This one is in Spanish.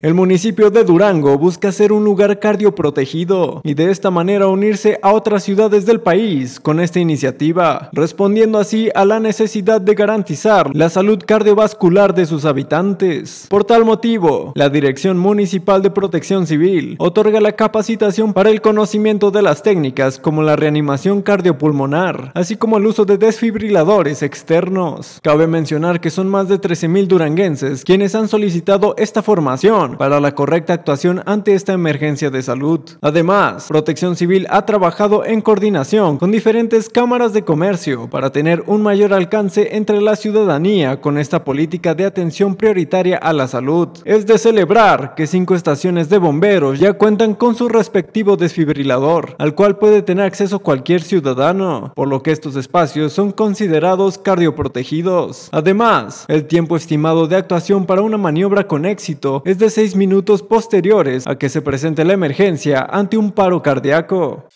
El municipio de Durango busca ser un lugar cardioprotegido y de esta manera unirse a otras ciudades del país con esta iniciativa, respondiendo así a la necesidad de garantizar la salud cardiovascular de sus habitantes. Por tal motivo, la Dirección Municipal de Protección Civil otorga la capacitación para el conocimiento de las técnicas como la reanimación cardiopulmonar, así como el uso de desfibriladores externos. Cabe mencionar que son más de 13.000 duranguenses quienes han solicitado esta formación para la correcta actuación ante esta emergencia de salud. Además, Protección Civil ha trabajado en coordinación con diferentes cámaras de comercio para tener un mayor alcance entre la ciudadanía con esta política de atención prioritaria a la salud. Es de celebrar que cinco estaciones de bomberos ya cuentan con su respectivo desfibrilador, al cual puede tener acceso cualquier ciudadano, por lo que estos espacios son considerados cardioprotegidos. Además, el tiempo estimado de actuación para una maniobra con éxito es de seis minutos posteriores a que se presente la emergencia ante un paro cardíaco.